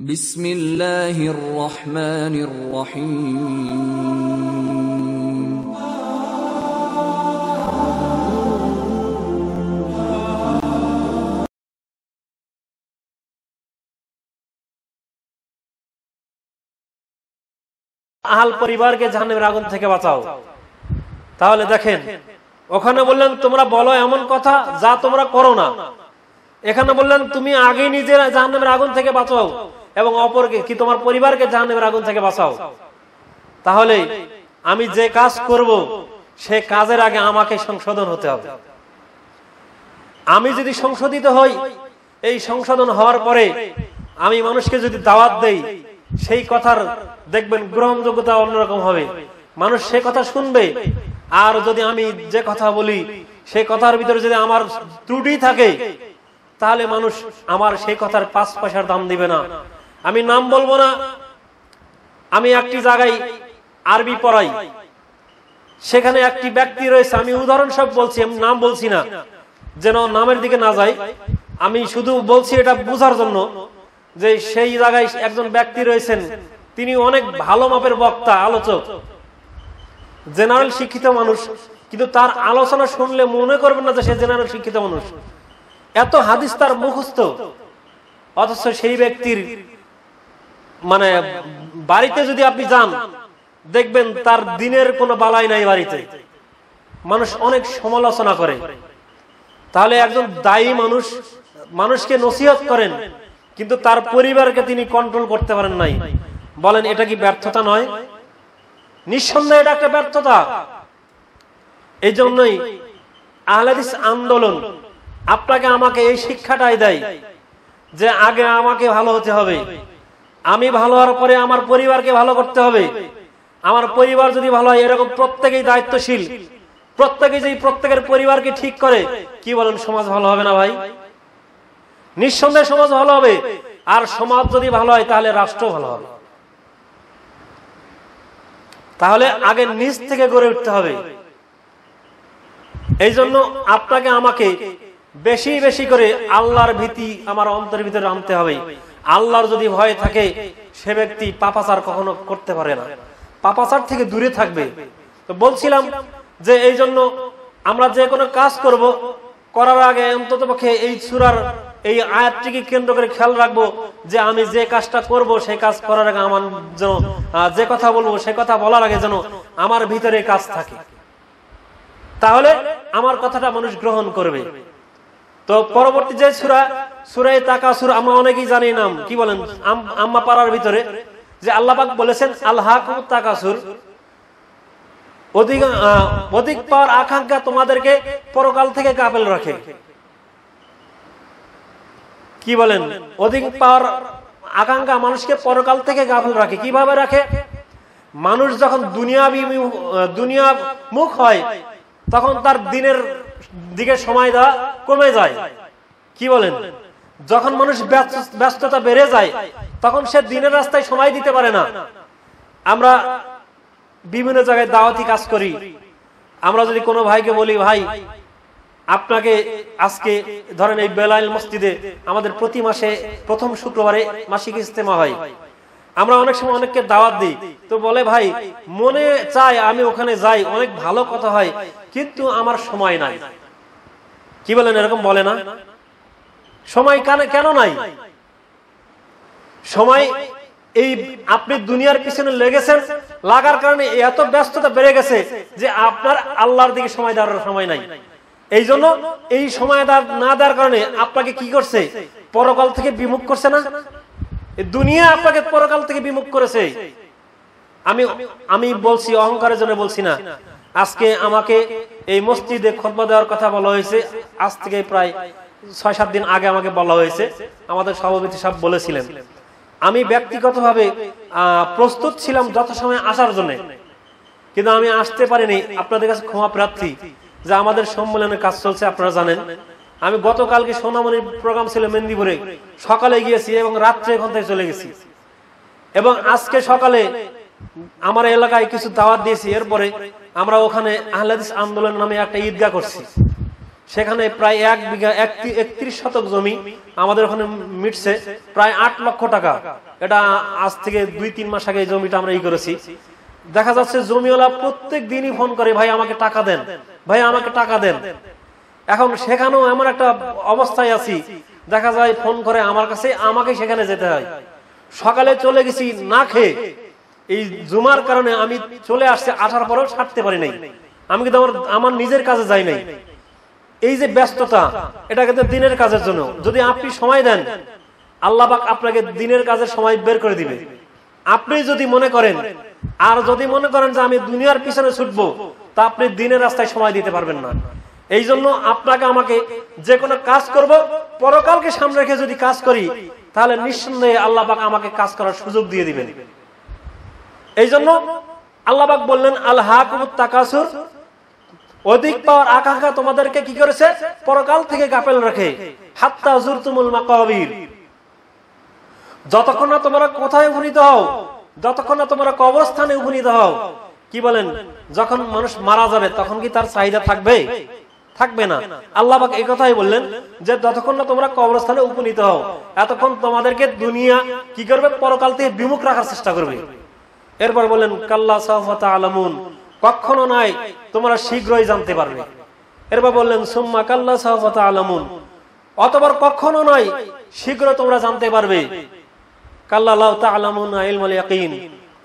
আহাল পরিবারকে জাহানের আগুন থেকে বাঁচাও তাহলে দেখেন ওখানে বললেন তোমরা বলো এমন কথা যা তোমরা করো না এখানে বললেন তুমি আগে নিজের জাহান্নামের আগুন থেকে বাঁচাও এবং অপরকে কি তোমার পরিবারকে জাহান্নামের আগুন থেকে বাঁচাও তাহলে আমি যে কাজ করব সে কাজের আগে আমাকে সংশোধন হতে হবে আমি যদি সংশোধিত হই এই সংশোধন হওয়ার পরে আমি মানুষকে যদি দাওয়াত দেই সেই কথার দেখবেন গ্রহণযোগ্যতা অন্যরকম হবে মানুষ সে কথা শুনবে আর যদি আমি যে কথা বলি সে কথার ভিতরে যদি আমার ত্রুটি থাকে তাহলে মানুষ আমার সেই কথার পাঁচ পয়সার দাম দিবে না আমি নাম বলবো না আমি একটি জায়গায় আরবি পড়াই সেখানে একটি ব্যক্তি রয়েছে আমি উদাহরণ সব বলছি আমি নাম বলছি না যেন নামের দিকে না যাই আমি শুধু বলছি এটা বোঝার জন্য যে সেই জায়গায় একজন ব্যক্তি রয়েছেন তিনি অনেক ভালো মাপের বক্তা আলোচক জেনারেল শিক্ষিত মানুষ কিন্তু তার আলোচনা শুনলে মনে করবেন না যে সে জেনারেল শিক্ষিত মানুষ এত হাদিস তার মুখস্থ অথচ সেই ব্যক্তির মানে বাড়িতে যদি আপনি যান দেখবেন তার দিনের কোনো বালাই নাই বাড়িতে মানুষ অনেক সমালোচনা করে তাহলে একজন দায়ী মানুষ মানুষকে নসিহত করেন কিন্তু তার পরিবারকে তিনি কন্ট্রোল করতে পারেন নাই বলেন এটা কি ব্যর্থতা নয় নিঃসন্দেহে এটা একটা ব্যর্থতা এই জন্যই আহলাদিস আন্দোলন আপনাকে আমাকে এই শিক্ষাটাই দেয় যে আগে আমাকে ভালো হতে হবে আমি ভালো হওয়ার পরে আমার পরিবারকে ভালো করতে হবে আমার পরিবার যদি ভালো হয় এরকম প্রত্যেকেই দায়িত্বশীল প্রত্যেকে যদি প্রত্যেকের পরিবারকে ঠিক করে কি বলেন সমাজ ভালো হবে না ভাই নিঃসন্দেহে সমাজ ভালো হবে আর সমাজ যদি ভালো হয় তাহলে রাষ্ট্র ভালো হবে তাহলে আগে নিজ থেকে গড়ে উঠতে হবে এই জন্য আপনাকে আমাকে বেশি বেশি করে আল্লাহর ভীতি আমার অন্তরের ভিতরে আনতে হবে আল্লাহর যদি ভয় থাকে সে ব্যক্তি পাপাচার কখনো করতে পারে না পাপাচার থেকে দূরে থাকবে তো বলছিলাম যে এই জন্য আমরা যে কোনো কাজ করব করার আগে অন্তত পক্ষে এই সুরার এই আয়াতটিকে কেন্দ্র করে খেয়াল রাখবো যে আমি যে কাজটা করব সেই কাজ করার আগে আমার যেন যে কথা বলবো সে কথা বলার আগে যেন আমার ভিতরে কাজ থাকে তাহলে আমার কথাটা মানুষ গ্রহণ করবে তো পরবর্তী যে সুরা সুরাই তাকা সুর আমরা অনেকেই জানি নাম কি বলেন আম্মা পাড়ার ভিতরে যে আল্লাপাক বলেছেন আল্লাহ তাকাসুর অধিক অধিক পাওয়ার আকাঙ্ক্ষা তোমাদেরকে পরকাল থেকে কাপেল রাখে কি বলেন অধিক পাওয়ার আকাঙ্ক্ষা মানুষকে পরকাল থেকে গাফল রাখে কিভাবে রাখে মানুষ যখন দুনিয়া দুনিয়া মুখ হয় তখন তার দিনের দিকে সময় দেওয়া কমে যায় কি বলেন যখন মানুষ ব্যস্ততা বেড়ে যায় তখন সে দিনের রাস্তায় সময় দিতে পারে না আমরা বিভিন্ন জায়গায় দাওয়াতি কাজ করি আমরা যদি কোনো ভাইকে বলি ভাই আপনাকে আজকে ধরেন এই বেলাল মসজিদে আমাদের প্রতি মাসে প্রথম শুক্রবারে মাসিক ইস্তেমা হয় আমরা অনেক সময় অনেককে দাওয়াত দিই তো বলে ভাই মনে চায় আমি ওখানে যাই অনেক ভালো কথা হয় কিন্তু আমার সময় নাই কি বলেন এরকম বলে না সময় কানে কেন নাই সময় এই আপনি দুনিয়ার পিছনে লেগেছেন লাগার কারণে এত ব্যস্ততা বেড়ে গেছে যে আপনার আল্লাহর দিকে সময় দেওয়ার সময় নাই এই জন্য এই সময় না দেওয়ার কারণে আপনাকে কি করছে পরকাল থেকে বিমুখ করছে না দুনিয়া আপনাকে পরকাল থেকে বিমুখ করেছে আমি আমি বলছি অহংকারের জন্য বলছি না আজকে আমাকে এই মসজিদে খতবা দেওয়ার কথা বলা হয়েছে আজ থেকে প্রায় ছয় সাত দিন আগে আমাকে বলা হয়েছে আমাদের সভাপতি সব বলেছিলেন আমি ব্যক্তিগতভাবে প্রস্তুত ছিলাম যথাসময়ে আসার জন্য কিন্তু আমি আসতে পারিনি আপনাদের কাছে ক্ষমা প্রার্থী যে আমাদের সম্মেলনের কাজ চলছে আপনারা জানেন আমি গতকালকে সোনামণির প্রোগ্রাম ছিল মেদিনীপুরে সকালে গিয়েছি এবং রাত্রে এখান থেকে চলে গেছি এবং আজকে সকালে আমার এলাকায় কিছু দাওয়াত দিয়েছি এরপরে আমরা ওখানে আহলাদিস আন্দোলন নামে একটা ঈদগাহ করছি সেখানে প্রায় এক বিঘা একত্রিশ শতক জমি আমাদের ওখানে মিটছে প্রায় আট লক্ষ টাকা এটা আজ থেকে দুই তিন মাস আগে জমিটা আমরা ই করেছি দেখা যাচ্ছে জমিওয়ালা প্রত্যেক দিনই ফোন করে ভাই আমাকে টাকা দেন ভাই আমাকে টাকা দেন এখন সেখানেও এমন একটা অবস্থায় আছি দেখা যায় ফোন করে আমার কাছে আমাকে সেখানে যেতে হয় সকালে চলে গেছি না খেয়ে এই জুমার কারণে আমি চলে আসছে আসার পরেও ছাড়তে পারি নাই আমি কিন্তু আমার আমার নিজের কাজে যাই নাই এই যে ব্যস্ততা এটা কিন্তু দিনের কাজের জন্য যদি আপনি সময় দেন আল্লাহবাক আপনাকে দিনের কাজের সময় বের করে দিবে আপনি যদি মনে করেন আর যদি মনে করেন যে আমি দুনিয়ার পিছনে ছুটবো তা আপনি দিনের রাস্তায় সময় দিতে পারবেন না এই জন্য আপনাকে আমাকে যে কোনো কাজ করব পরকালকে সামনে রেখে যদি কাজ করি তাহলে নিঃসন্দেহে আল্লাহ আমাকে কাজ করার সুযোগ দিয়ে দিবেন এই জন্য আল্লাহবাক বললেন আল্লাহ তাকাসুর অধিক পাওয়ার আকাঙ্ক্ষা তোমাদেরকে কি করেছে পরকাল থেকে গাপেল রাখে যতক্ষণ না তোমরা কোথায় উপনীত হও যতক্ষণ না তোমরা উপনীত হও কি বলেন যখন মানুষ মারা যাবে তখন কি তার চাহিদা থাকবে থাকবে না আল্লাহ এই কথাই বললেন যে যতক্ষণ না তোমরা কবরস্থানে উপনীত হও এতক্ষণ তোমাদেরকে দুনিয়া কি করবে পরকাল থেকে বিমুখ রাখার চেষ্টা করবে এরপর বলেন কাল্লা আলামুন কখনো নাই তোমরা শীঘ্রই জানতে পারবে এরপর বললেন সুম্মা কাল্লা সাহফাতা আলামুন অতবার কখনো নাই শীঘ্র তোমরা জানতে পারবে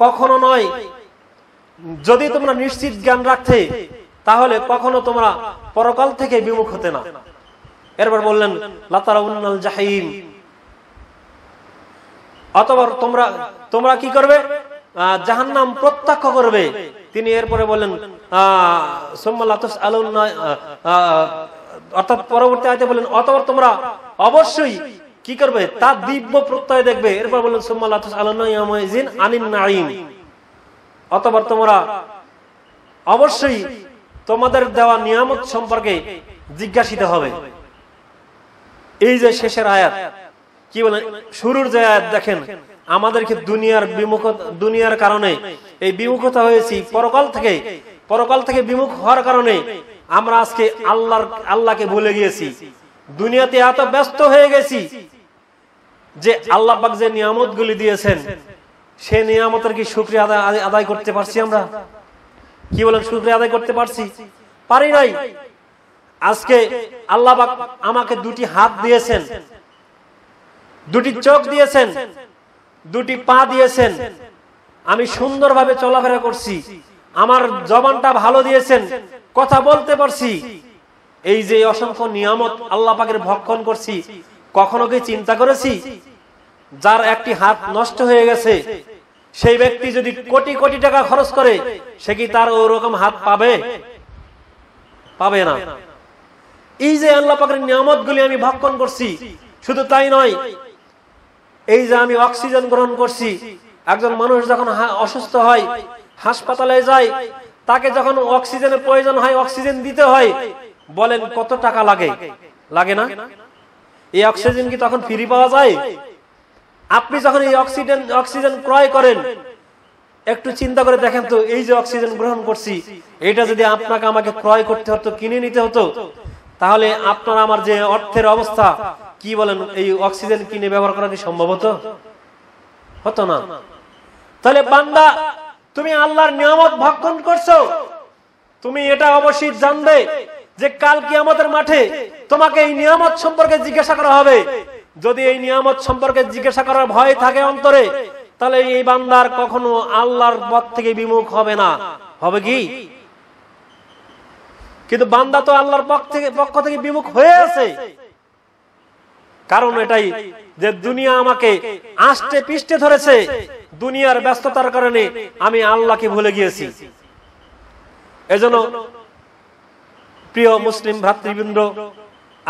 কখনো নয় যদি তোমরা নিশ্চিত জ্ঞান রাখতে তাহলে কখনো তোমরা পরকাল থেকে বিমুখ হতে না এরপর বললেন লাতারাউন্নাল জাহিম অতবার তোমরা তোমরা কি করবে নাম প্রত্যক্ষ করবে তিনি এরপরে বলেন অর্থাৎ পরবর্তী আয়তে বলেন তোমরা অবশ্যই কি করবে তা দিব্য প্রত্যয় দেখবে এরপর বলেন তোমরা অবশ্যই তোমাদের দেওয়া নিয়ামত সম্পর্কে জিজ্ঞাসিত হবে এই যে শেষের আয়াত কি বলেন শুরুর যে আয়াত দেখেন আমাদেরকে দুনিয়ার বিমুখ দুনিয়ার কারণে এই বিমুখতা হয়েছি পরকাল থেকে পরকাল থেকে বিমুখ হওয়ার কারণে আমরা আজকে আল্লাহর আল্লাহকে ভুলে গিয়েছি দুনিয়াতে এত ব্যস্ত হয়ে গেছি যে আল্লাহ পাক যে নিয়ামত গুলি দিয়েছেন সে নিয়ামতের কি সুক্রিয়া আদায় করতে পারছি আমরা কি বলেন সুক্রিয়া আদায় করতে পারছি পারি নাই আজকে আল্লাহ পাক আমাকে দুটি হাত দিয়েছেন দুটি চোখ দিয়েছেন দুটি পা দিয়েছেন আমি সুন্দরভাবে চলাফেরা করছি আমার জবানটা ভালো দিয়েছেন কথা বলতে পারছি এই যে অসংখ্য নিয়ামত আল্লাহ পাকের ভক্ষণ করছি কখনো কি চিন্তা করেছি যার একটি হাত নষ্ট হয়ে গেছে সেই ব্যক্তি যদি কোটি কোটি টাকা খরচ করে সে কি তার ওরকম হাত পাবে পাবে না এই যে আল্লাহ পাকের নিয়ামত গুলি আমি ভক্ষণ করছি শুধু তাই নয় এই যে আমি অক্সিজেন গ্রহণ করছি একজন মানুষ যখন অসুস্থ হয় হাসপাতালে যায় তাকে যখন অক্সিজেনের প্রয়োজন হয় অক্সিজেন দিতে হয় বলেন কত টাকা লাগে লাগে না এই অক্সিজেন কি তখন ফ্রি পাওয়া যায় আপনি যখন এই অক্সিজেন অক্সিজেন ক্রয় করেন একটু চিন্তা করে দেখেন তো এই যে অক্সিজেন গ্রহণ করছি এটা যদি আপনাকে আমাকে ক্রয় করতে হতো কিনে নিতে হতো তাহলে আপনার আমার যে অর্থের অবস্থা কি বলেন এই অক্সিজেন কিনে ব্যবহার করা কি সম্ভব হতো হতো না তাহলে বান্দা তুমি আল্লাহর নিয়ামত ভক্ষণ করছো তুমি এটা অবশ্যই জানবে যে কাল কি আমাদের মাঠে তোমাকে এই নিয়ামত সম্পর্কে জিজ্ঞাসা করা হবে যদি এই নিয়ামত সম্পর্কে জিজ্ঞাসা করার ভয় থাকে অন্তরে তাহলে এই বান্দার কখনো আল্লাহর পথ থেকে বিমুখ হবে না হবে কি কিন্তু বান্দা তো আল্লাহর পক্ষ থেকে পক্ষ থেকে বিমুখ হয়ে আছে কারণ এটাই যে দুনিয়া আমাকে আষ্টে পিষ্টে ধরেছে দুনিয়ার ব্যস্ততার কারণে আমি আল্লাহকে ভুলে গিয়েছি এজন্য প্রিয় মুসলিম ভ্রাতৃবৃন্দ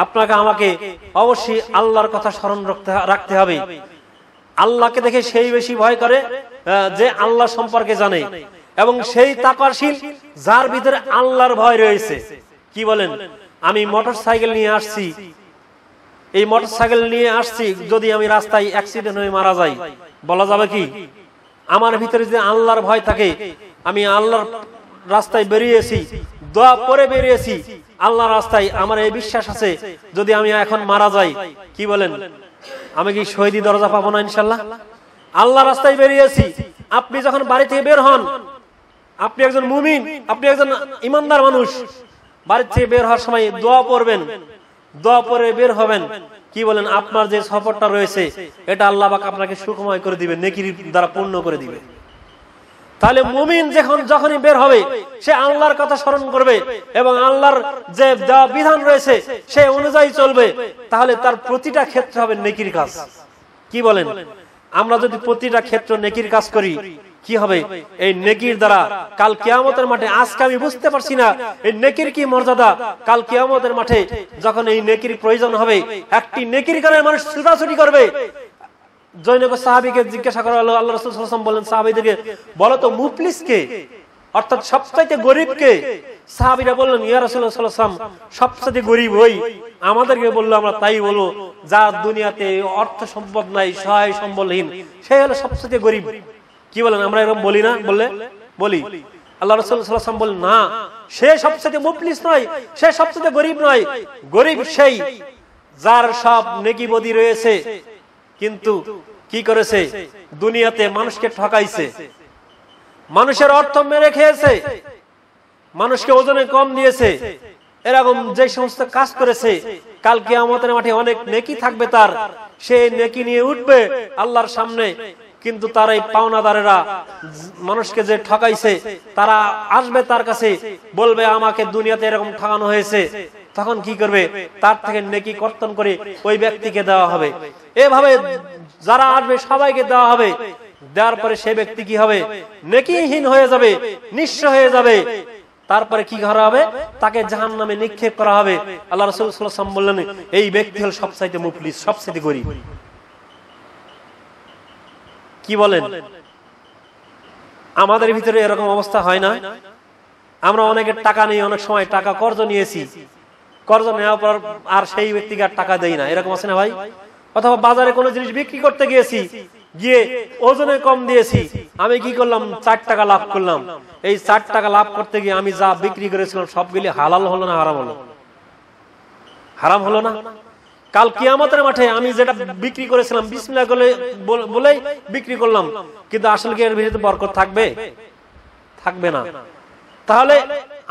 আপনাকে আমাকে অবশ্যই আল্লাহর কথা স্মরণ রাখতে হবে আল্লাহকে দেখে সেই বেশি ভয় করে যে আল্লাহ সম্পর্কে জানে এবং সেই তাকাশীল যার ভিতরে আল্লাহর ভয় রয়েছে কি বলেন আমি মোটর সাইকেল নিয়ে আসছি এই মোটরসাইকেল নিয়ে আসছি যদি আমি রাস্তায় অ্যাক্সিডেন্ট হয়ে মারা যাই বলা যাবে কি আমার ভিতরে যে আল্লাহর ভয় থাকে আমি আল্লাহর রাস্তায় বেরিয়েছি দোয়া পরে বেরিয়েছি আল্লাহ রাস্তায় আমার এই বিশ্বাস আছে যদি আমি এখন মারা যাই কি বলেন আমি কি শহীদি দরজা পাবো না ইনশাল্লাহ আল্লাহ রাস্তায় বেরিয়েছি আপনি যখন বাড়ি থেকে বের হন আপনি একজন মুমিন আপনি একজন ইমানদার মানুষ বাড়ির থেকে বের হওয়ার সময় দোয়া পড়বেন দোয়া পরে বের হবেন কি বলেন আপনার যে সফরটা রয়েছে এটা আল্লাহ পাক আপনাকে সুখময় করে দিবে নেকির দ্বারা পূর্ণ করে দিবে তাহলে মুমিন যখন যখনই বের হবে সে আল্লাহর কথা স্মরণ করবে এবং আল্লাহর যে বিধান রয়েছে সে অনুযায়ী চলবে তাহলে তার প্রতিটা ক্ষেত্র হবে নেকির কাজ কি বলেন আমরা যদি প্রতিটা ক্ষেত্র নেকির কাজ করি কি হবে এই নেকির দ্বারা কাল কেয়ামতের মাঠে আজকে আমি বুঝতে পারছি না এই নেকির কি মর্যাদা কাল কেয়ামতের মাঠে যখন এই নেকির প্রয়োজন হবে একটি নেকির কারণে মানুষ ছুটাছুটি করবে জৈনক সাহাবিকে জিজ্ঞাসা করা হলো আল্লাহ রসুল বলেন সাহাবিদেরকে বলো তো কে অর্থাৎ সবচাইতে গরিব কে সাহাবিরা বললেন ইয়া রসুল রসুল্লাহাম সবচাইতে গরিব হই আমাদেরকে বললো আমরা তাই বলো যা দুনিয়াতে অর্থ সম্ভব নাই সহায় সম্বলহীন সে হলো সবচাইতে গরিব কি বলেন আমরা এরকম বলি না বললে বলি আল্লাহ রসুল্লাহাম বল না সে সবচেয়ে মুফলিস নয় সে সবচেয়ে গরিব নয় গরিব সেই যার সব বদি রয়েছে কিন্তু কি করেছে দুনিয়াতে মানুষকে ঠকাইছে মানুষের অর্থ মেরে খেয়েছে মানুষকে ওজনে কম দিয়েছে এরকম যে সমস্ত কাজ করেছে কালকে আমাদের মাঠে অনেক নেকি থাকবে তার সে নেকি নিয়ে উঠবে আল্লাহর সামনে কিন্তু তার এই পাওনাদারেরা মানুষকে যে ঠকাইছে তারা আসবে তার কাছে বলবে আমাকে দুনিয়াতে এরকম ঠকানো হয়েছে তখন কি করবে তার থেকে নেকি কর্তন করে ওই ব্যক্তিকে দেওয়া হবে এভাবে যারা আসবে সবাইকে দেওয়া হবে দেওয়ার পরে সে ব্যক্তি কি হবে নেকিহীন হয়ে যাবে নিঃস্ব হয়ে যাবে তারপরে কি করা হবে তাকে জাহান নামে নিক্ষেপ করা হবে আল্লাহ রসুল বললেন এই ব্যক্তি হল সবসাইতে মুফলিস সবসাইতে গরিব কি বলেন আমাদের ভিতরে এরকম অবস্থা হয় না আমরা অনেকে টাকা নিয়ে অনেক সময় টাকা কর্জ নিয়েছি কর্জ নেওয়ার পর আর সেই ব্যক্তিকে আর টাকা দেই না এরকম আছে না ভাই অথবা বাজারে কোনো জিনিস বিক্রি করতে গিয়েছি গিয়ে ওজনে কম দিয়েছি আমি কি করলাম চার টাকা লাভ করলাম এই চার টাকা লাভ করতে গিয়ে আমি যা বিক্রি করেছিলাম সবগুলি হালাল হলো না হারাম হলো হারাম হলো না কাল কিয়ামতের মাঠে আমি যেটা বিক্রি করেছিলাম বিসমিল্লাহ বলে বিক্রি করলাম কিন্তু আসলে কি এর ভিতরে বরকত থাকবে থাকবে না তাহলে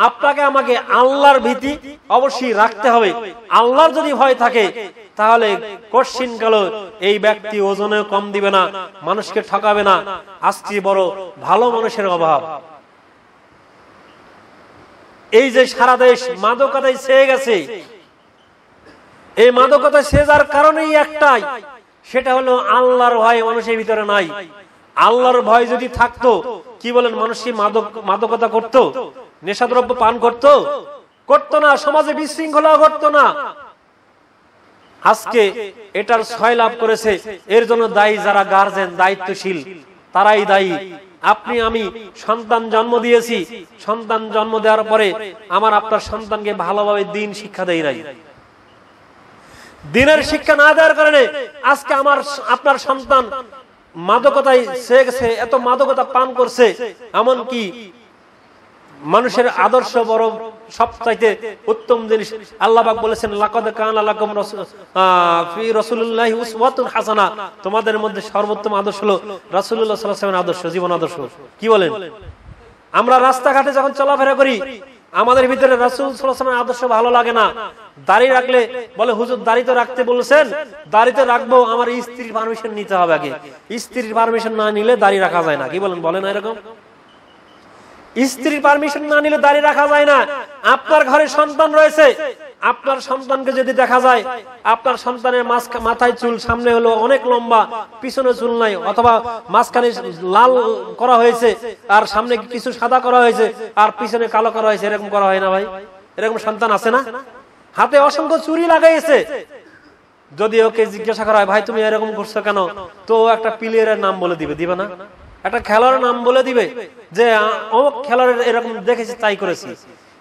আপনাকে আমাকে আল্লাহর ভীতি অবশ্যই রাখতে হবে আল্লাহর যদি ভয় থাকে তাহলে কশিন কাল এই ব্যক্তি ওজনে কম দিবে না মানুষকে ঠকাবে না আজকে বড় ভালো মানুষের অভাব এই যে সারা দেশ মাদকাদায় ছেয়ে গেছে এই মাদকতা সেজার কারণেই একটাই সেটা হলো আল্লাহর ভয় মানুষের ভিতরে নাই আল্লাহর ভয় যদি থাকতো কি বলেন মানুষ কি মাদক মাদকতা করত নেশাদ্রব্য পান করত করত না সমাজে বিশৃঙ্খলা করত না আজকে এটার ছয় লাভ করেছে এর জন্য দায়ী যারা গার্জেন দায়িত্বশীল তারাই দায়ী আপনি আমি সন্তান জন্ম দিয়েছি সন্তান জন্ম দেওয়ার পরে আমার আপনার সন্তানকে ভালোভাবে দিন শিক্ষা দেয় নাই দিনের শিক্ষা না দেওয়ার কারণে আজকে আমার আপনার সন্তান মাদকতায় সে গেছে এত মাদকতা পান করছে এমন কি মানুষের আদর্শ বড় সবচাইতে উত্তম জিনিস আল্লাহবাক বলেছেন হাসানা তোমাদের মধ্যে সর্বোত্তম আদর্শ হলো আদর্শ জীবন আদর্শ কি বলেন আমরা রাস্তাঘাটে যখন চলাফেরা করি আমাদের ভিতরে রাসুল সাল্লামের আদর্শ ভালো লাগে না দাড়ি রাখলে বলে হুজুর দাড়ি তো রাখতে বলছেন দাড়ি তো রাখবো আমার স্ত্রীর পারমিশন নিতে হবে আগে স্ত্রীর পারমিশন না নিলে দাড়ি রাখা যায় না কি বলেন বলেন এরকম স্ত্রীর পারমিশন না নিলে দাঁড়িয়ে রাখা যায় না আপনার ঘরে সন্তান রয়েছে আপনার সন্তানকে যদি দেখা যায় আপনার সন্তানের মাথায় চুল সামনে হলো অনেক লম্বা পিছনে চুল নাই অথবা মাঝখানে লাল করা হয়েছে আর সামনে কিছু সাদা করা হয়েছে আর পিছনে কালো করা হয়েছে এরকম করা হয় না ভাই এরকম সন্তান আছে না হাতে অসংখ্য চুরি লাগাইছে যদি ওকে জিজ্ঞাসা করা হয় ভাই তুমি এরকম করছো কেন তো একটা পিলিয়ারের নাম বলে দিবে দিবে না একটা খেলার নাম বলে দিবে যে অমুক খেলার এরকম দেখেছি তাই করেছি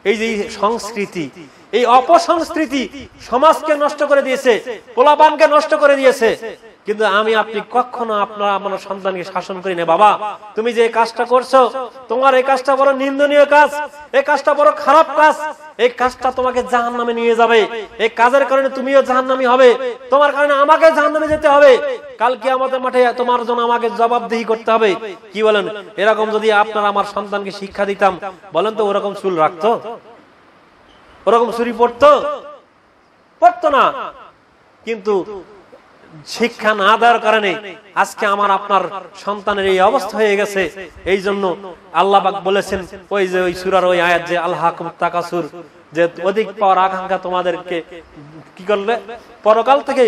এই যে সংস্কৃতি এই অপসংস্কৃতি সমাজকে নষ্ট করে দিয়েছে পোলাপানকে নষ্ট করে দিয়েছে কিন্তু আমি আপনি কখনো আপনার আমার সন্তানকে শাসন করি না বাবা তুমি যে কাজটা করছো তোমার এই কাজটা বড় নিন্দনীয় কাজ এই কাজটা বড় খারাপ কাজ এই কাজটা তোমাকে জাহান নামে নিয়ে যাবে এই কাজের কারণে তুমিও জাহান নামি হবে তোমার কারণে আমাকে জাহান নামে যেতে হবে কালকে আমাদের মাঠে তোমার জন্য আমাকে জবাবদিহি করতে হবে কি বলেন এরকম যদি আপনার আমার সন্তানকে শিক্ষা দিতাম বলেন তো ওরকম চুল রাখতো ওরকম চুরি পড়তো পড়তো না কিন্তু শিক্ষা না দেওয়ার কারণে আজকে আমার আপনার সন্তানের এই অবস্থা হয়ে গেছে এই জন্য আল্লাহবাক বলেছেন ওই যে ওই সুরার ওই আয়াত যে আল্লাহ তাকাসুর যে অধিক পাওয়ার আকাঙ্ক্ষা তোমাদেরকে কি করলে পরকাল থেকে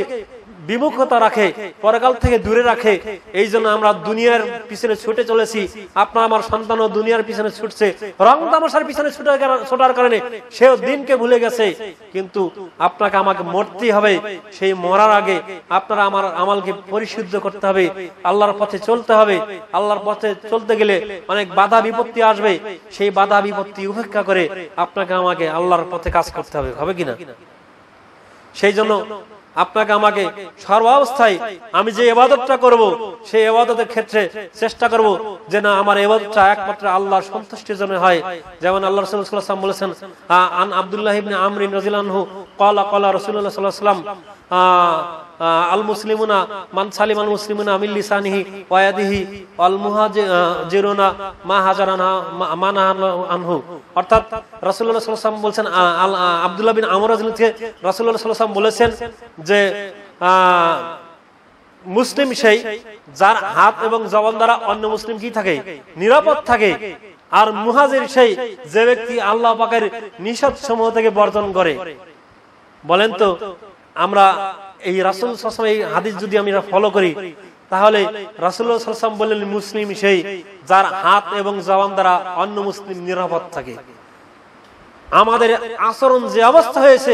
বিমুখতা রাখে পরকাল থেকে দূরে রাখে এই জন্য আমরা দুনিয়ার পিছনে ছুটে চলেছি আপনার আমার সন্তানও দুনিয়ার পিছনে ছুটছে রং তামাশার পিছনে ছোটার কারণে সেও দিনকে ভুলে গেছে কিন্তু আপনাকে আমাকে মরতেই হবে সেই মরার আগে আপনারা আমার আমালকে পরিশুদ্ধ করতে হবে আল্লাহর পথে চলতে হবে আল্লাহর পথে চলতে গেলে অনেক বাধা বিপত্তি আসবে সেই বাধা বিপত্তি উপেক্ষা করে আপনাকে আমাকে আল্লাহর পথে কাজ করতে হবে হবে কিনা সেই জন্য আপনাকে আমাকে সর্বাবস্থায় আমি যে এবাদতটা করব সেই এবাদতের ক্ষেত্রে চেষ্টা করব যে না আমার এবাদতটা একমাত্র আল্লাহর সন্তুষ্টির জন্য হয় যেমন আল্লাহ রসুল্লাহ বলেছেন আন আবদুল্লাহ ইবনে আমরিন রাজিলানহু কলা কলা রসুল্লাহ সাল্লাহ সাল্লাম আল মুসলিমুনা মান সালিম আল মুসলিমুনা আমিল লিসানিহি ওয়াদিহি আল মুহাজিরুনা মা হাজারানা মা আনহু অর্থাৎ রাসূলুল্লাহ সাল্লাল্লাহু আলাইহি ওয়াসাল্লাম বলেন আব্দুল্লাহ বিন আমর রাদিয়াল্লাহু থেকে রাসূলুল্লাহ সাল্লাল্লাহু আলাইহি বলেছেন যে মুসলিম সেই যার হাত এবং জবান দ্বারা অন্য মুসলিম কি থাকে নিরাপদ থাকে আর মুহাজির সেই যে ব্যক্তি আল্লাহ পাকের নিষেধ সমূহ থেকে বর্জন করে বলেন তো আমরা এই রাসুল এই হাদিস যদি আমি ফলো করি তাহলে রাসুল্লাহ সাল্লাম বললেন মুসলিম সেই যার হাত এবং জবান দ্বারা অন্য মুসলিম নিরাপদ থাকে আমাদের আচরণ যে অবস্থা হয়েছে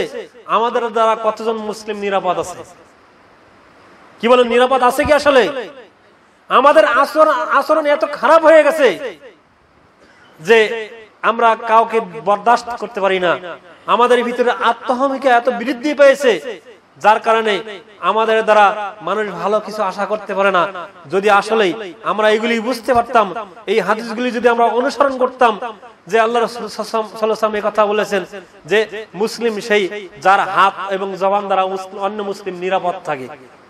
আমাদের দ্বারা কতজন মুসলিম নিরাপদ আছে কি বলেন নিরাপদ আছে কি আসলে আমাদের আচরণ আচরণ এত খারাপ হয়ে গেছে যে আমরা কাউকে বরদাস্ত করতে পারি না আমাদের ভিতরে আত্মহমিকা এত বৃদ্ধি পেয়েছে যার কারণে আমাদের দ্বারা মানুষ ভালো কিছু আশা করতে পারে না যদি আসলে আমরা এগুলি বুঝতে পারতাম এই হাদিসগুলি যদি আমরা অনুসরণ করতাম যে আল্লাহ রসুলাম এই কথা বলেছেন যে মুসলিম সেই যার হাত এবং জবান দ্বারা অন্য মুসলিম নিরাপদ থাকে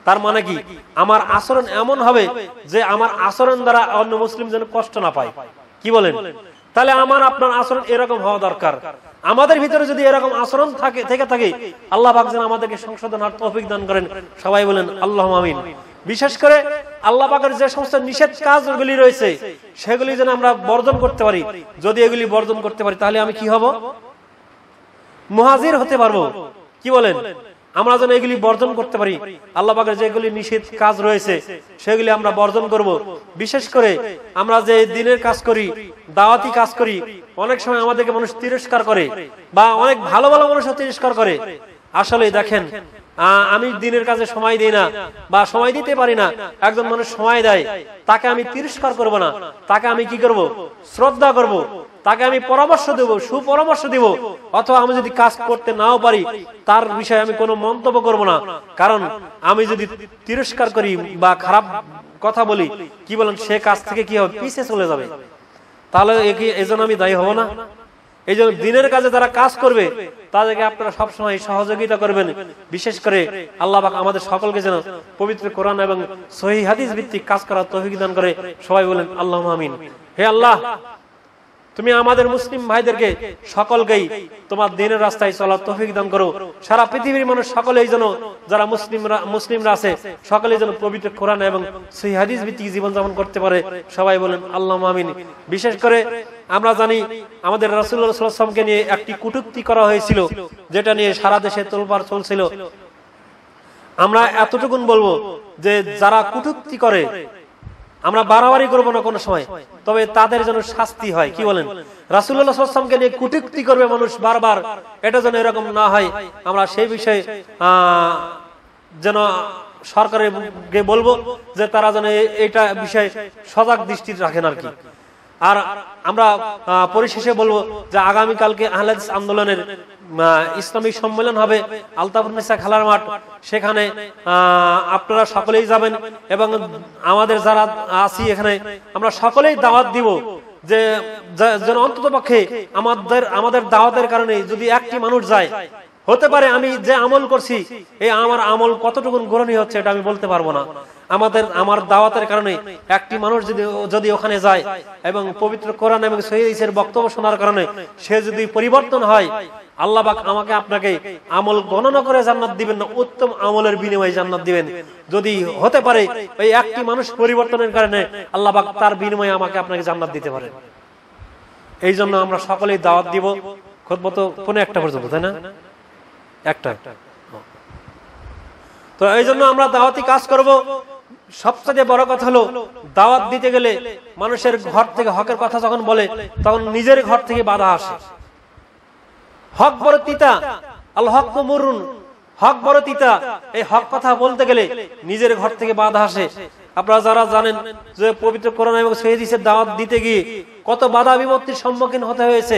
তার মানে কি আমার আচরণ এমন হবে যে আমার আচরণ দ্বারা অন্য মুসলিম যেন কষ্ট না পায় কি বলেন তাহলে আমার আপনার আচরণ এরকম হওয়া দরকার আমাদের ভিতরে যদি এরকম আচরণ থাকে থেকে থাকে আল্লাহ যেন আমাদেরকে সংশোধন আর তৌফিক দান করেন সবাই বলেন আল্লাহ আমিন বিশেষ করে আল্লাহ পাকের যে সমস্ত নিষেধ কাজগুলি রয়েছে সেগুলি যেন আমরা বর্জন করতে পারি যদি এগুলি বর্জন করতে পারি তাহলে আমি কি হব মহাজির হতে পারবো কি বলেন আমরা যেন এগুলি বর্জন করতে পারি আল্লাহবাগের যেগুলি নিষেধ কাজ রয়েছে সেগুলি আমরা বর্জন করব। বিশেষ করে আমরা যে দিনের কাজ করি দাওয়াতি কাজ করি অনেক সময় আমাদেরকে মানুষ তিরস্কার করে বা অনেক ভালো ভালো মানুষও তিরস্কার করে আসলে দেখেন আমি দিনের কাজে সময় দিই না বা সময় দিতে পারি না একজন মানুষ সময় দেয় তাকে আমি তিরস্কার করব না তাকে আমি কি করব শ্রদ্ধা করব তাকে আমি পরামর্শ দেব সুপরামর্শ দিব অথবা আমি যদি কাজ করতে নাও পারি তার বিষয়ে আমি কোনো মন্তব্য করব না কারণ আমি যদি তিরস্কার করি বা খারাপ কথা বলি কি বলেন সে কাজ থেকে কি হবে পিছিয়ে চলে যাবে তাহলে এজন্য আমি দায়ী হব না এই জন্য দিনের কাজে তারা কাজ করবে তাদেরকে আপনারা সবসময় সহযোগিতা করবেন বিশেষ করে আল্লাহ আমাদের সকলকে যেন পবিত্র কোরআন এবং সহি হাদিস ভিত্তিক কাজ করার তহিদান করে সবাই বলেন আল্লাহ আমিন হে আল্লাহ তুমি আমাদের মুসলিম ভাইদেরকে সকলকেই তোমার দিনের রাস্তায় চলার তফিক দান করো সারা পৃথিবীর মানুষ সকলেই যেন যারা মুসলিমরা মুসলিমরা আছে সকলেই যেন পবিত্র খোরান এবং সেই হাদিস ভিত্তিক জীবনযাপন করতে পারে সবাই বলেন আল্লাহ মামিন বিশেষ করে আমরা জানি আমাদের রাসুল্লাহামকে নিয়ে একটি কুটুক্তি করা হয়েছিল যেটা নিয়ে সারা দেশে তোলপার চলছিল আমরা এতটুকুন বলবো যে যারা কুটুক্তি করে আমরা বাড়াবাড়ি করবো না কোনো সময় তবে তাদের যেন শাস্তি হয় কি বলেন রাসুল্লাহামকে নিয়ে কুটুক্তি করবে মানুষ বারবার এটা যেন এরকম না হয় আমরা সেই বিষয়ে যেন সরকারের বলবো যে তারা যেন এটা বিষয়ে সজাগ দৃষ্টি রাখেন আর কি আর আমরা পরিশেষে বলবো যে আগামীকালকে আহলাদিস আন্দোলনের ইসলামিক সম্মেলন হবে আলতাফুরনেসা খেলার মাঠ সেখানে আপনারা সকলেই যাবেন এবং আমাদের যারা আছি এখানে আমরা সকলেই দাওয়াত দিব যে যেন অন্তত পক্ষে আমাদের আমাদের দাওয়াতের কারণে যদি একটি মানুষ যায় হতে পারে আমি যে আমল করছি এই আমার আমল কতটুকু গ্রহণী হচ্ছে এটা আমি বলতে পারবো না আমাদের আমার দাওয়াতের কারণে একটি মানুষ যদি যদি ওখানে যায় এবং পবিত্র কোরআন এবং সহিদের বক্তব্য শোনার কারণে সে যদি পরিবর্তন হয় আল্লাহবাক আমাকে আপনাকে আমল গণনা করে জান্নাত দিবেন না উত্তম আমলের বিনিময়ে জান্নাত দিবেন যদি হতে পারে ওই একটি মানুষ পরিবর্তনের কারণে আল্লাহবাক তার বিনিময়ে আমাকে আপনাকে জান্নাত দিতে পারে এই জন্য আমরা সকলেই দাওয়াত দিব মতো কোনো একটা পর্যন্ত তাই না একটা তো এই জন্য আমরা দাওয়াতি কাজ করব সবচেয়ে বড় কথা হলো দাওয়াত দিতে গেলে মানুষের ঘর থেকে হকের কথা যখন বলে তখন নিজের ঘর থেকে বাধা আসে হক বড় তিতা আল্লাহ হক মরুন হক বড় তিতা এই হক কথা বলতে গেলে নিজের ঘর থেকে বাধা আসে আপনারা যারা জানেন যে পবিত্র করোনা এবং সহিদের দাওয়াত দিতে গিয়ে কত বাধা বিপত্তির সম্মুখীন হতে হয়েছে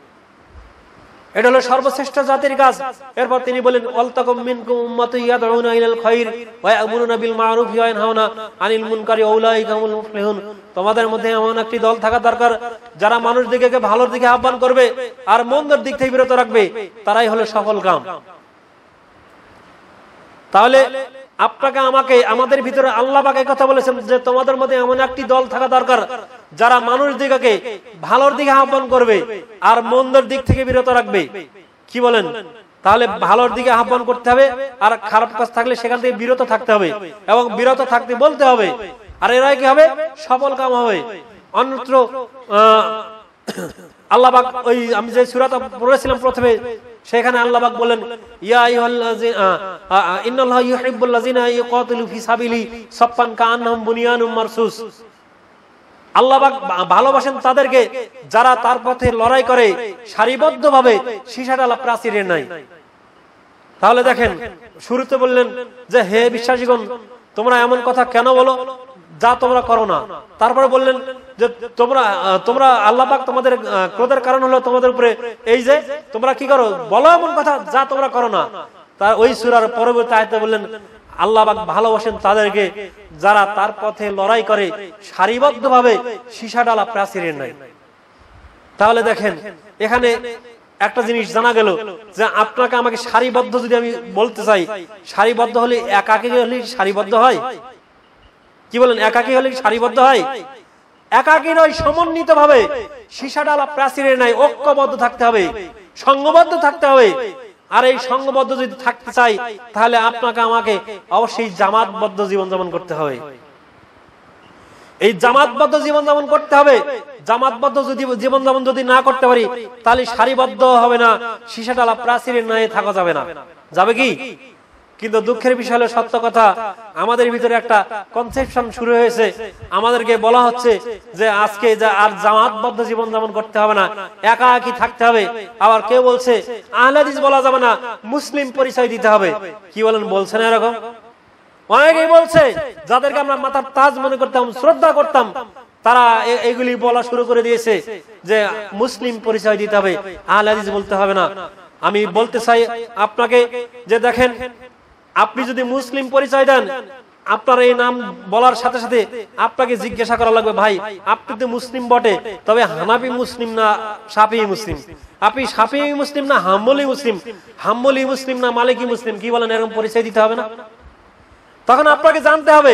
এটা হলো সর্বশ্রেষ্ঠ জাতির কাজ এরপর তিনি বলেন অলতাকুম মিনকুম ইয়াদউনা ইলাল খাইর ওয়া বিল ওয়া ইয়ানহাউনা আনিল মুনকারি মুফলিহুন তোমাদের মধ্যে এমন একটি দল থাকা দরকার যারা মানুষ দিকে ভালোর দিকে আহ্বান করবে আর মন্দর দিক থেকে বিরত রাখবে তারাই হলো সফল কাম তাহলে আপনাকে আমাকে আমাদের ভিতরে আল্লাহ পাকে কথা বলেছেন যে তোমাদের মধ্যে এমন একটি দল থাকা দরকার যারা মানুষ দিকে ভালোর দিকে আহ্বান করবে আর মন্দর দিক থেকে বিরত রাখবে কি বলেন তাহলে ভালোর দিকে আহ্বান করতে হবে আর খারাপ কাজ থাকলে সেখান থেকে বিরত থাকতে হবে এবং বিরত থাকতে বলতে হবে আর এরাই কি হবে সফল কাম হবে অন্যত্র আল্লাহবাক ওই আমি যে সুরাত পড়েছিলাম প্রথমে সেখানে আল্লাহবাক বলেন আল্লাহবাক ভালোবাসেন তাদেরকে যারা তার পথে লড়াই করে সারিবদ্ধ ভাবে সিসাডালা প্রাচীরের নাই তাহলে দেখেন শুরুতে বললেন যে হে বিশ্বাসীগণ তোমরা এমন কথা কেন বলো যা তোমরা করো না তারপরে বললেন যে তোমরা তোমরা আল্লাহ পাক তোমাদের ক্রোধের কারণ হলো তোমাদের উপরে এই যে তোমরা কি করো বলো এমন কথা যা তোমরা করো না তার ওই সুরার পরবর্তী আয়তে বললেন আল্লাহ ভালোবাসেন তাদেরকে যারা তার পথে লড়াই করে সারিবদ্ধ সীসা ডালা প্রাচীর নাই তাহলে দেখেন এখানে একটা জিনিস জানা গেল যে আপনাকে আমাকে সারিবদ্ধ যদি আমি বলতে চাই সারিবদ্ধ হলে একাকে হলে সারিবদ্ধ হয় কি বলেন একাকে হলে সারিবদ্ধ হয় একাকী নয় সমন্বিত ভাবে সীসাডালা প্রাচীরের নাই ঐক্যবদ্ধ থাকতে হবে সঙ্গবদ্ধ থাকতে হবে আর এই সঙ্গবদ্ধ যদি থাকতে চাই তাহলে আপনাকে আমাকে অবশ্যই জামাতবদ্ধ জীবন যাপন করতে হবে এই জামাতবদ্ধ জীবন যাপন করতে হবে জামাতবদ্ধ যদি জীবন যাপন যদি না করতে পারি তাহলে সারিবদ্ধ হবে না সীসাডালা প্রাচীরের নাই থাকা যাবে না যাবে কি কিন্তু দুঃখের বিষয় হলো সত্য কথা আমাদের ভিতরে একটা কনসেপশন শুরু হয়েছে আমাদেরকে বলা হচ্ছে যে আজকে যে আর জামাতবদ্ধ জীবন যেমন করতে হবে না একা একই থাকতে হবে আবার কেউ বলছে আহলাদিস বলা যাবে না মুসলিম পরিচয় দিতে হবে কি বলেন বলছেন এরকম অনেকেই বলছে যাদেরকে আমরা মাথার তাজ মনে করতাম শ্রদ্ধা করতাম তারা এগুলি বলা শুরু করে দিয়েছে যে মুসলিম পরিচয় দিতে হবে আহলাদিস বলতে হবে না আমি বলতে চাই আপনাকে যে দেখেন আপনি যদি মুসলিম পরিচয় দেন আপনার এই নাম বলার সাথে সাথে আপনাকে জিজ্ঞাসা করা লাগবে ভাই আপনি তো মুসলিম বটে তবে হানাবি মুসলিম না সাপি মুসলিম আপনি সাপি মুসলিম না হাম্বলি মুসলিম হাম্বলি মুসলিম না মালিকি মুসলিম কি বলেন এরকম পরিচয় দিতে হবে না তখন আপনাকে জানতে হবে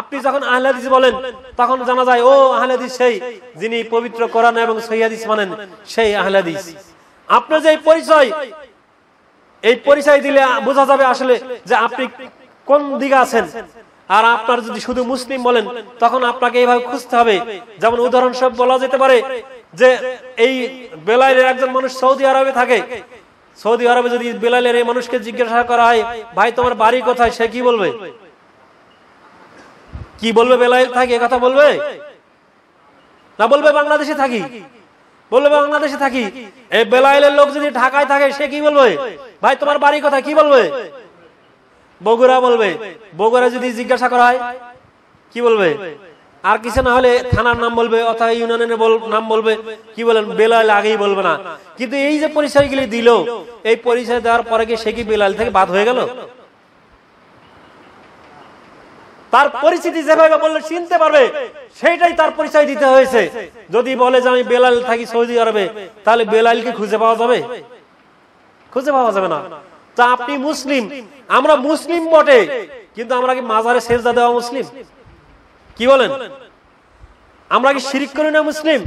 আপনি যখন আহলাদিস বলেন তখন জানা যায় ও আহলাদিস সেই যিনি পবিত্র কোরআন এবং সৈয়াদিস মানেন সেই আহলাদিস আপনার যে পরিচয় এই পরিচয় দিলে বোঝা যাবে আসলে যে আপনি কোন দিকে আছেন আর আপনার যদি শুধু মুসলিম বলেন তখন আপনাকে এইভাবে খুঁজতে হবে যেমন উদাহরণ সব বলা যেতে পারে যে এই বেলাইলের একজন মানুষ সৌদি আরবে থাকে সৌদি আরবে যদি বেলাইলের এই মানুষকে জিজ্ঞাসা করা হয় ভাই তোমার বাড়ি কোথায় সে কি বলবে কি বলবে বেলাইল থাকি কথা বলবে না বলবে বাংলাদেশে থাকি বলবে বাংলাদেশে থাকি এই বেলাইলের লোক যদি ঢাকায় থাকে সে কি বলবে ভাই তোমার বাড়ির কথা কি বলবে বগুড়া বলবে বগুড়া যদি জিজ্ঞাসা করা হয় কি বলবে আর কিছু না হলে থানার নাম বলবে অথবা ইউনিয়নের নাম বলবে কি বলেন বেলাল আগেই বলবে না কিন্তু এই যে পরিচয়গুলি দিল এই পরিচয় দেওয়ার পরে কি সে কি বেলাল থেকে বাদ হয়ে গেল তার পরিচিতি যেভাবে বললে চিনতে পারবে সেইটাই তার পরিচয় দিতে হয়েছে যদি বলে যে আমি বেলাল থাকি সৌদি আরবে তাহলে বেলালকে খুঁজে পাওয়া যাবে খুঁজে পাওয়া যাবে না তা আপনি মুসলিম আমরা মুসলিম বটে কিন্তু আমরা কি মাজারে সেজদা দেওয়া মুসলিম কি বলেন আমরা কি শিরিক করি না মুসলিম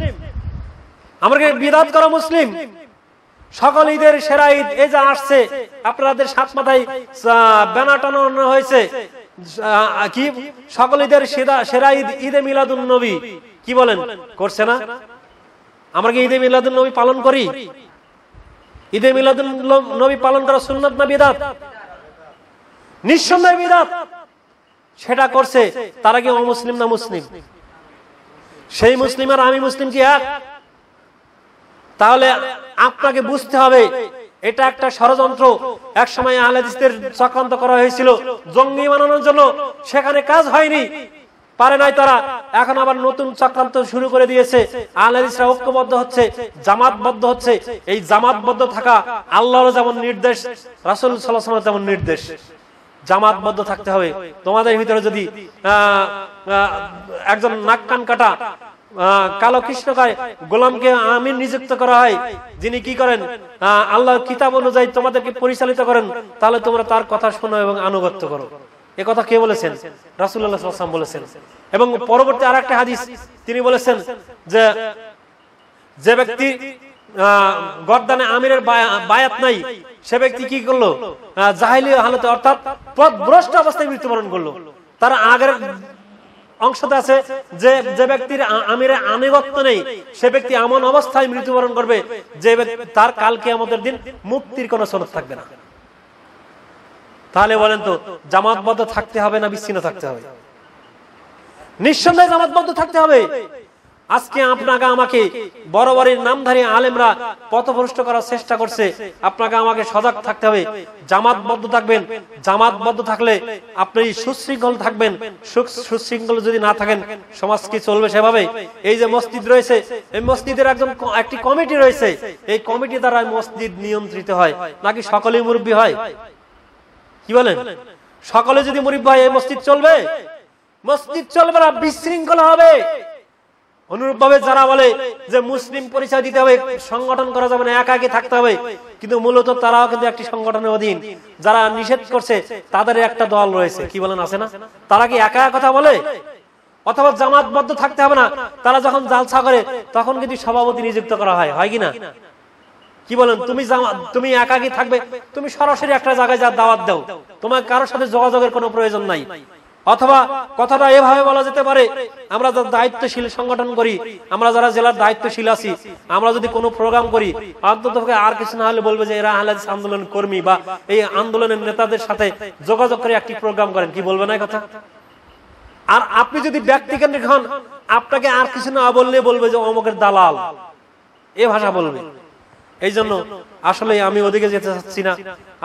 আমরা কি বিদাত করা মুসলিম সকল ঈদের সেরা ঈদ এই যে আসছে আপনাদের সাত মাথায় ব্যানার টানানো হয়েছে কি সকল ঈদের সেরা ঈদ ঈদে মিলাদুল নবী কি বলেন করছে না আমরা কি ঈদে মিলাদুল নবী পালন করি ঈদে মিলাদ নবী পালন করা সুন্নত না বিদাত নিঃসন্দেহ বিদাত সেটা করছে তারা কি অমুসলিম না মুসলিম সেই মুসলিম আর আমি মুসলিম কি এক তাহলে আপনাকে বুঝতে হবে এটা একটা ষড়যন্ত্র এক সময় আহলে চক্রান্ত করা হয়েছিল জঙ্গি বানানোর জন্য সেখানে কাজ হয়নি পারে নাই তারা এখন আবার নতুন চক্রান্ত শুরু করে দিয়েছে আহলাদিসরা ঐক্যবদ্ধ হচ্ছে জামাতবদ্ধ হচ্ছে এই জামাতবদ্ধ থাকা আল্লাহর যেমন নির্দেশ রাসুল সাল্লাহ যেমন নির্দেশ জামাতবদ্ধ থাকতে হবে তোমাদের ভিতরে যদি একজন নাক কান কাটা কালো কৃষ্ণকায় গোলামকে আমির নিযুক্ত করা হয় যিনি কি করেন আল্লাহ কিতাব অনুযায়ী তোমাদেরকে পরিচালিত করেন তাহলে তোমরা তার কথা শোনো এবং আনুগত্য করো এ কথা কে বলেছেন রাসুল্লাহাম বলেছেন এবং পরবর্তী আর একটা হাদিস তিনি বলেছেন যে যে ব্যক্তি গরদানে আমিরের বায়াত নাই সে ব্যক্তি কি করলো জাহিলি হালতে অর্থাৎ পথ ভ্রষ্ট অবস্থায় মৃত্যুবরণ করলো তার আগের অংশতে আছে যে যে ব্যক্তির আমিরে আনুগত্য নেই সে ব্যক্তি এমন অবস্থায় মৃত্যুবরণ করবে যে তার কালকে আমাদের দিন মুক্তির কোনো সনদ থাকবে না তাহলে বলেন তো জামাতবদ্ধ থাকতে হবে না বিচ্ছিন্ন থাকতে হবে নিঃসন্দেহে জামাতবদ্ধ থাকতে হবে আজকে আপনাকে আমাকে বড় বড়ের নামধারী আলেমরা পথভ্রষ্ট করার চেষ্টা করছে আপনাকে আমাকে সজাগ থাকতে হবে জামাতবদ্ধ থাকবেন জামাতবদ্ধ থাকলে আপনি সুশৃঙ্খল থাকবেন সুশৃঙ্খল যদি না থাকেন সমাজ কি চলবে সেভাবে এই যে মসজিদ রয়েছে এই মসজিদের একজন একটি কমিটি রয়েছে এই কমিটি দ্বারা মসজিদ নিয়ন্ত্রিত হয় নাকি সকলেই মুরব্বী হয় কি বলেন সকালে যদি মরিব ভাই এই মসজিদ চলবে মসজিদ চলবে না বিশৃঙ্খলা হবে অনুরূপ ভাবে যারা বলে যে মুসলিম পরিচয় দিতে হবে সংগঠন করা যাবে না একা একাকে থাকতে হবে কিন্তু মূলত তারাও কিন্তু একটি সংগঠনের অধীন যারা নিষেধ করছে তাদের একটা দল রয়েছে কি বলেন আছে না তারা কি একা কথা বলে অথবা জামাতবদ্ধ থাকতে হবে না তারা যখন জালসা করে তখন কিন্তু সভাপতি নিযুক্ত করা হয় হয় কিনা কি বলেন তুমি তুমি একাকি থাকবে তুমি সরাসরি একটা জায়গায় যা দাওয়াত দাও তোমার কারোর সাথে যোগাযোগের কোনো প্রয়োজন নাই অথবা কথাটা এভাবে বলা যেতে পারে আমরা যারা দায়িত্বশীল সংগঠন করি আমরা যারা জেলার দায়িত্বশীল আছি আমরা যদি কোনো প্রোগ্রাম করি অন্তত আর কিছু না হলে বলবে যে এরা আহলাদিস আন্দোলন কর্মী বা এই আন্দোলনের নেতাদের সাথে যোগাযোগ করে একটি প্রোগ্রাম করেন কি বলবে না কথা আর আপনি যদি ব্যক্তি কেন্দ্রিক হন আপনাকে আর কিছু না বললে বলবে যে অমুকের দালাল এ ভাষা বলবে এই জন্য আসলে আমি ওদিকে যেতে চাচ্ছি না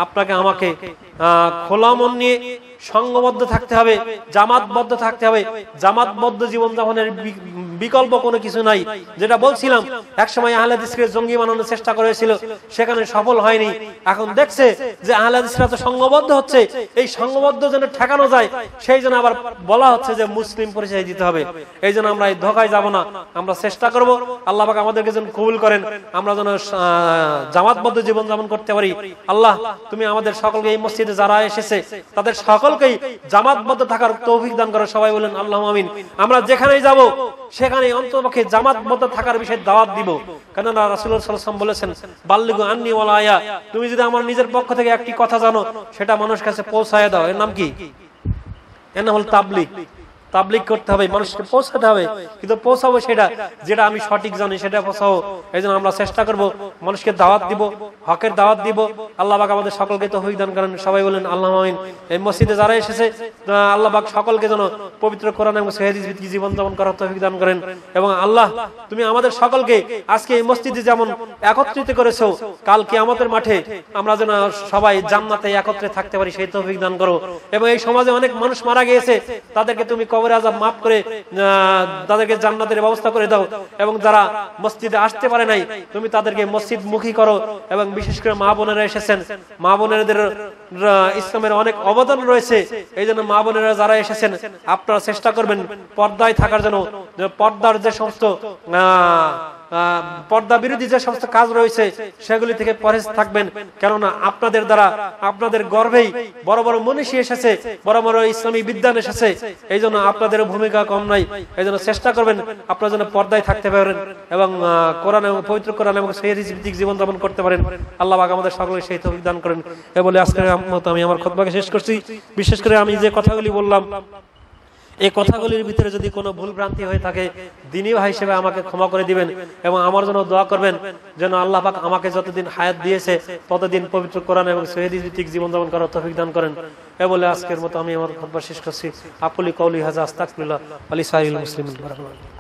আপনাকে আমাকে খোলা নিয়ে সঙ্গবদ্ধ থাকতে হবে জামাতবদ্ধ থাকতে হবে জামাতবদ্ধ বিকল্প কোনো কিছু নাই যেটা বলছিলাম একসময় আহলাদিসকে জঙ্গি বানানোর চেষ্টা করেছিল সেখানে সফল হয়নি এখন দেখছে যে আহলাদিসরা তো সঙ্গবদ্ধ হচ্ছে এই সঙ্গবদ্ধ যেন ঠেকানো যায় সেই জন্য আবার বলা হচ্ছে যে মুসলিম পরিচয় দিতে হবে এই জন্য আমরা এই ধোকায় যাব না আমরা চেষ্টা করব আল্লাহ পাক আমাদেরকে যেন কবুল করেন আমরা যেন জামাতবদ্ধ জীবন যাপন করতে পারি আল্লাহ তুমি আমাদের সকলকে এই মসজিদ মসজিদে যারা এসেছে তাদের সকলকেই জামাতবদ্ধ থাকার তৌফিক দান করে সবাই বলেন আল্লাহ আমিন আমরা যেখানেই যাব সেখানে অন্তপক্ষে জামাতবদ্ধ থাকার বিষয়ে দাওয়াত দিব কেননা রাসুল্লাহ সাল্লাম বলেছেন বাল্লিগু আন্নি ওয়ালা আয়া তুমি যদি আমার নিজের পক্ষ থেকে একটি কথা জানো সেটা মানুষ কাছে পৌঁছায় দাও এর নাম কি এর নাম হল তাবলিক তাবলিক করতে হবে মানুষকে পৌঁছাতে হবে কিন্তু পৌঁছাবো সেটা যেটা আমি সঠিক জানি সেটা পৌঁছাবো এই জন্য আমরা চেষ্টা করব মানুষকে দাওয়াত দিব হকের দাওয়াত দিব আল্লাহ বাক আমাদের সকলকে তো হইদান করেন সবাই বলেন আল্লাহ মামিন এই মসজিদে যারা এসেছে আল্লাহ বাক সকলকে যেন পবিত্র কোরআন এবং সেহাদিস ভিত্তি জীবন যাপন করার তৌফিক দান করেন এবং আল্লাহ তুমি আমাদের সকলকে আজকে এই মসজিদে যেমন একত্রিত করেছো কালকে আমাদের মাঠে আমরা যেন সবাই জান্নাতে একত্রে থাকতে পারি সেই তৌফিক দান করো এবং এই সমাজে অনেক মানুষ মারা গিয়েছে তাদেরকে তুমি কবর কবরে আজাব মাফ করে তাদেরকে জান্নাতের ব্যবস্থা করে দাও এবং যারা মসজিদে আসতে পারে নাই তুমি তাদেরকে মসজিদ মুখী করো এবং বিশেষ করে মা বোনেরা এসেছেন মা বোনেরদের ইসলামের অনেক অবদান রয়েছে এই জন্য মা বোনেরা যারা এসেছেন আপনারা চেষ্টা করবেন পর্দায় থাকার জন্য পর্দার যে সমস্ত আহ পর্দা বিরোধী যে সমস্ত কাজ রয়েছে সেগুলি থেকে পরেজ থাকবেন কেননা আপনাদের দ্বারা আপনাদের গর্বেই বড় বড় মনীষী এসেছে বড় বড় ইসলামী বিদ্যান এসেছে এই জন্য আপনাদের ভূমিকা কম নাই এই জন্য চেষ্টা করবেন আপনার জন্য পর্দায় থাকতে পারেন এবং কোরআন এবং পবিত্র কোরআন এবং সেই ভিত্তিক যাপন করতে পারেন আল্লাহ বাগ আমাদের সকলে সেই তো বিদান করেন এ বলে আজকে আমি আমার খতবাকে শেষ করছি বিশেষ করে আমি যে কথাগুলি বললাম এই কথাগুলির ভিতরে যদি কোনো ভুল ভ্রান্তি হয়ে থাকে দিনী ভাই হিসেবে আমাকে ক্ষমা করে দিবেন এবং আমার জন্য দোয়া করবেন যেন আল্লাহ পাক আমাকে যতদিন হায়াত দিয়েছে ততদিন পবিত্র কোরআন এবং সহিদি ভিত্তিক জীবনযাপন করার তফিক দান করেন এ বলে আজকের মতো আমি আমার খবর শেষ করছি আকুলি কৌলি হাজা আস্তাকুল্লাহ আলী সাহিল মুসলিম